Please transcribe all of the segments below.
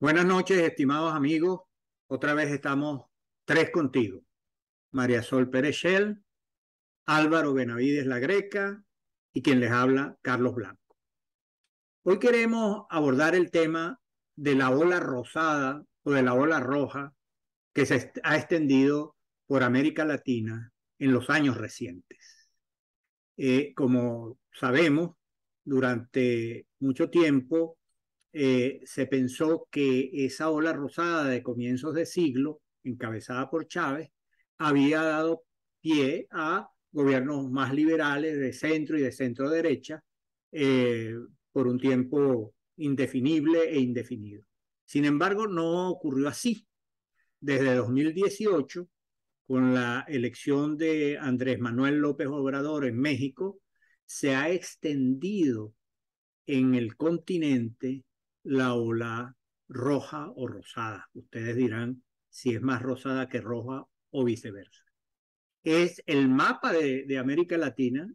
Buenas noches, estimados amigos. Otra vez estamos tres contigo. María Sol Pérez Álvaro Benavides La Greca y quien les habla, Carlos Blanco. Hoy queremos abordar el tema de la ola rosada o de la ola roja que se ha extendido por América Latina en los años recientes. Eh, como sabemos, durante mucho tiempo eh, se pensó que esa ola rosada de comienzos de siglo, encabezada por Chávez, había dado pie a gobiernos más liberales de centro y de centro derecha eh, por un tiempo indefinible e indefinido. Sin embargo, no ocurrió así. Desde 2018, con la elección de Andrés Manuel López Obrador en México, se ha extendido en el continente la ola roja o rosada. Ustedes dirán si es más rosada que roja o viceversa. Es el mapa de, América Latina,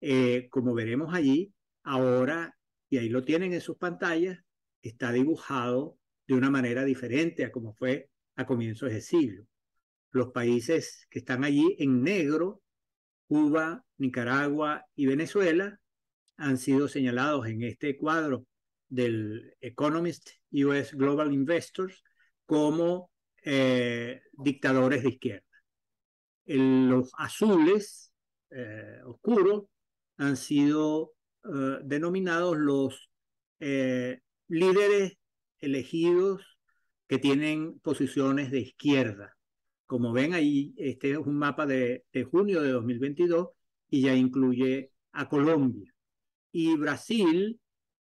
eh, como veremos allí, ahora, y ahí lo tienen en sus pantallas, está dibujado de una manera diferente a como fue a comienzos de siglo. Los países que están allí en negro, Cuba, Nicaragua y Venezuela, han sido señalados en este cuadro del Economist US Global Investors como eh, dictadores de izquierda. En los azules eh, oscuros han sido eh, denominados los eh, líderes elegidos que tienen posiciones de izquierda. Como ven ahí, este es un mapa de, de junio de 2022 y ya incluye a Colombia. Y Brasil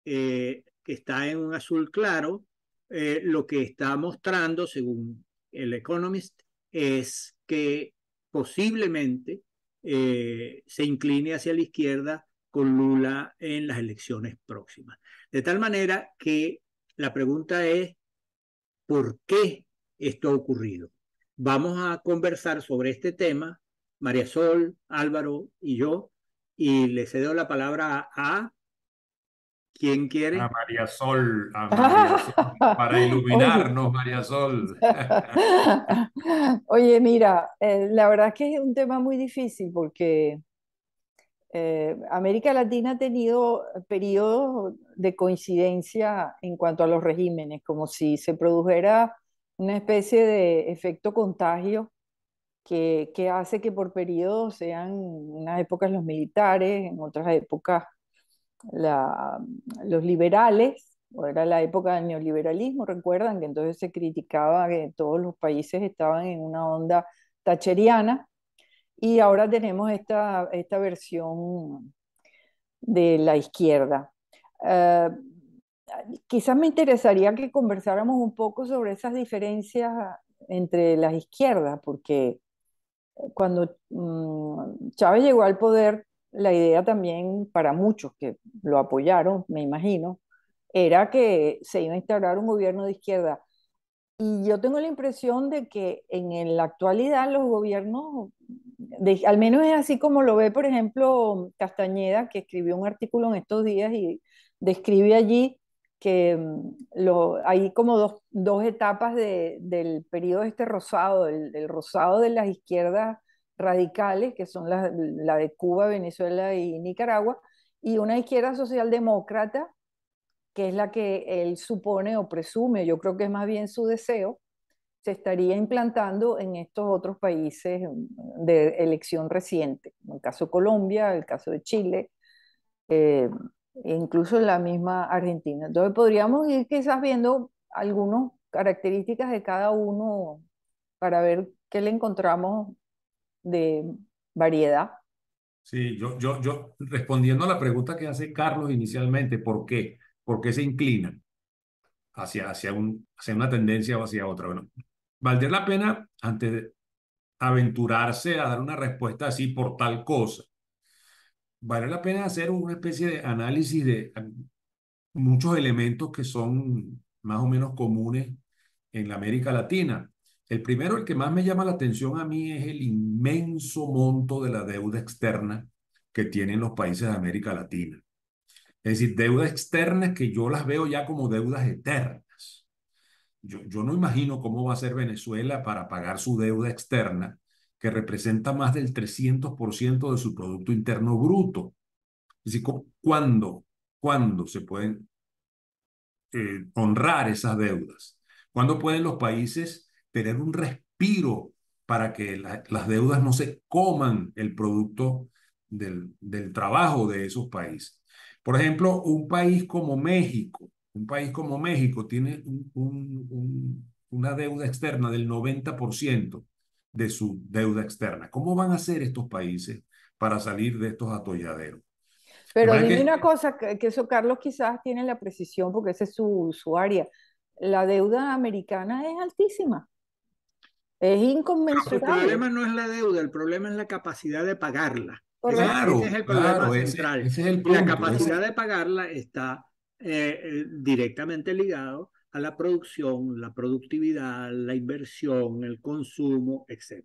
eh, que está en un azul claro, eh, lo que está mostrando, según el Economist, es que posiblemente eh, se incline hacia la izquierda con Lula en las elecciones próximas. De tal manera que la pregunta es, ¿por qué esto ha ocurrido? Vamos a conversar sobre este tema, María Sol, Álvaro y yo, y le cedo la palabra a ¿Quién quiere? A María Sol, para iluminarnos, María Sol. Oye, mira, eh, la verdad es que es un tema muy difícil porque eh, América Latina ha tenido periodos de coincidencia en cuanto a los regímenes, como si se produjera una especie de efecto contagio que, que hace que por periodos sean unas épocas los militares, en otras épocas la, los liberales, o era la época del neoliberalismo, recuerdan que entonces se criticaba que todos los países estaban en una onda tacheriana, y ahora tenemos esta, esta versión de la izquierda. Eh, quizás me interesaría que conversáramos un poco sobre esas diferencias entre las izquierdas, porque cuando mm, Chávez llegó al poder, la idea también para muchos que lo apoyaron, me imagino, era que se iba a instaurar un gobierno de izquierda. Y yo tengo la impresión de que en la actualidad los gobiernos, al menos es así como lo ve, por ejemplo, Castañeda, que escribió un artículo en estos días y describe allí que mm, lo, hay como dos, etapas del periodo este rosado, el, el, rosado de las izquierdas radicales, que son la, de Cuba, Venezuela y Nicaragua, y una izquierda socialdemócrata, que es la que él supone o presume, yo creo que es más bien su deseo, se estaría implantando en estos otros países mm, de elección reciente, en el caso de Colombia, el caso de Chile, eh, incluso la misma Argentina. Entonces podríamos ir quizás viendo algunas características de cada uno para ver qué le encontramos de variedad. Sí, yo, yo, yo respondiendo a la pregunta que hace Carlos inicialmente, ¿por qué? ¿Por qué se inclinan hacia, hacia, un, una tendencia o hacia otra? Bueno, valdría la pena, antes de aventurarse a dar una respuesta así por tal cosa, vale la pena hacer una especie de análisis de muchos elementos que son más o menos comunes en la América Latina. El primero, el que más me llama la atención a mí es el inmenso monto de la deuda externa que tienen los países de América Latina. Es decir, deudas externas que yo las veo ya como deudas eternas. Yo, yo no imagino cómo va a ser Venezuela para pagar su deuda externa, que representa más del 300% de su Producto Interno Bruto. Es decir, ¿cuándo, cuándo se pueden eh, honrar esas deudas? ¿Cuándo pueden los países tener un respiro para que las deudas no se coman el producto del, del trabajo de esos países. Por ejemplo, un país como México, un país como México tiene un, una deuda externa del 90% de su deuda externa. ¿Cómo van a hacer estos países para salir de estos atolladeros? Pero dime una cosa, que, eso Carlos quizás tiene la precisión porque ese es su, su área. La deuda americana es altísima. Es inconmensurable. el problema no es la deuda, el problema es la capacidad de pagarla. Claro, ese es claro, la capacidad de pagarla está eh, eh, directamente ligado a la producción, la productividad, la inversión, el consumo, etc.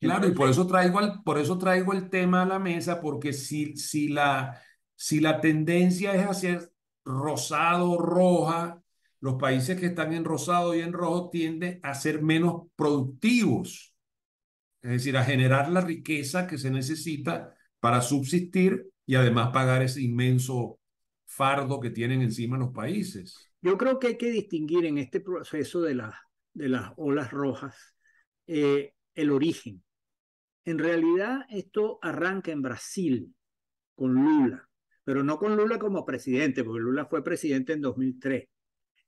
Claro, y por eso traigo el, por eso traigo el tema a la mesa, porque si, si, la, si la tendencia es hacer rosado, roja, los países que están en rosado y en rojo tienden a ser menos productivos, es decir, a generar la riqueza que se necesita para subsistir y además pagar ese inmenso fardo que tienen encima los países. Yo creo que hay que distinguir en este proceso de, la, de las olas rojas eh, el origen. En realidad esto arranca en Brasil con Lula, pero no con Lula como presidente, porque Lula fue presidente en 2003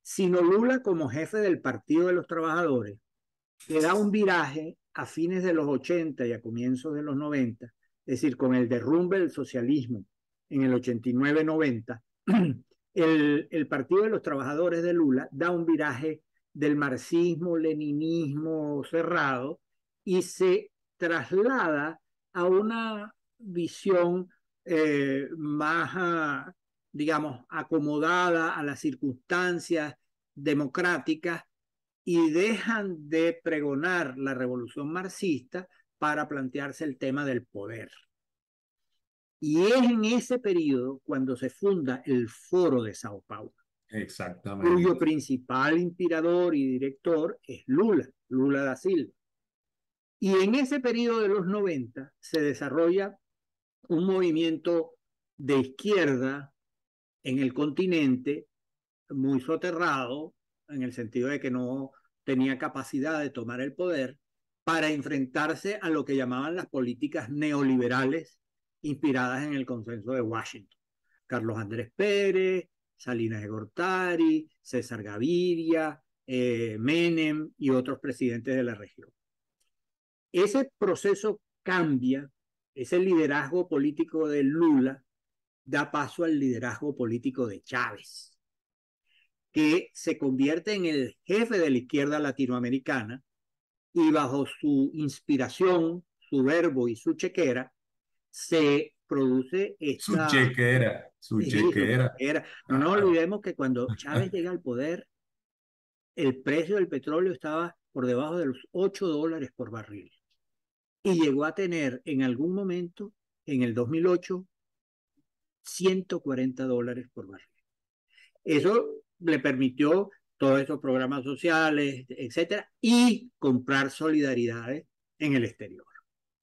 sino Lula como jefe del Partido de los Trabajadores, que da un viraje a fines de los 80 y a comienzos de los 90, es decir, con el derrumbe del socialismo en el 89-90, el, Partido de los Trabajadores de Lula da un viraje del marxismo, leninismo cerrado y se traslada a una visión eh, más ah, digamos, acomodada a las circunstancias democráticas y dejan de pregonar la revolución marxista para plantearse el tema del poder. Y es en ese periodo cuando se funda el Foro de Sao Paulo. Exactamente. Cuyo principal inspirador y director es Lula, Lula da Silva. Y en ese periodo de los 90 se desarrolla un movimiento de izquierda en el continente muy soterrado, en el sentido de que no tenía capacidad de tomar el poder, para enfrentarse a lo que llamaban las políticas neoliberales inspiradas en el consenso de Washington. Carlos Andrés Pérez, Salinas de Gortari, César Gaviria, eh, Menem y otros presidentes de la región. Ese proceso cambia, ese liderazgo político de Lula da paso al liderazgo político de Chávez, que se convierte en el jefe de la izquierda latinoamericana y bajo su inspiración, su verbo y su chequera, se produce esta... Su chequera, su chequera. No olvidemos que cuando Chávez llega al poder, el precio del petróleo estaba por debajo de los 8 dólares por barril. Y llegó a tener en algún momento, en el 2008, 140 dólares por barril. Eso le permitió todos esos programas sociales, etcétera, y comprar solidaridades en el exterior.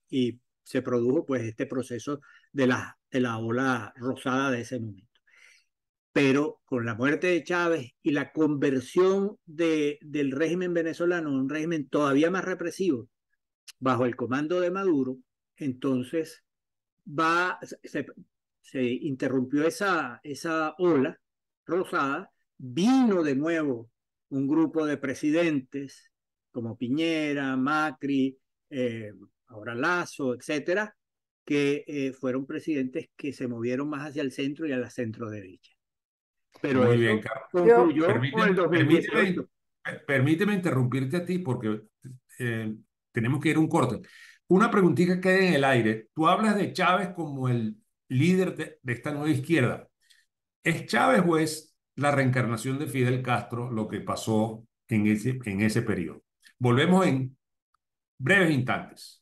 Y se produjo pues este proceso de la, ola rosada de ese momento. Pero con la muerte de Chávez y la conversión del régimen venezolano a un régimen todavía más represivo, bajo el comando de Maduro, entonces va, se interrumpió esa, esa ola rosada, vino de nuevo un grupo de presidentes como Piñera, Macri, eh, ahora Lazo, etcétera, que eh, fueron presidentes que se movieron más hacia el centro y a la centro derecha. Pero Muy bien, permíteme, interrumpirte a ti porque eh, tenemos que ir un corte. Una preguntita que queda en el aire. Tú hablas de Chávez como el líder de, esta nueva izquierda. ¿Es Chávez o es la reencarnación de Fidel Castro lo que pasó en ese, en ese periodo? Volvemos en breves instantes.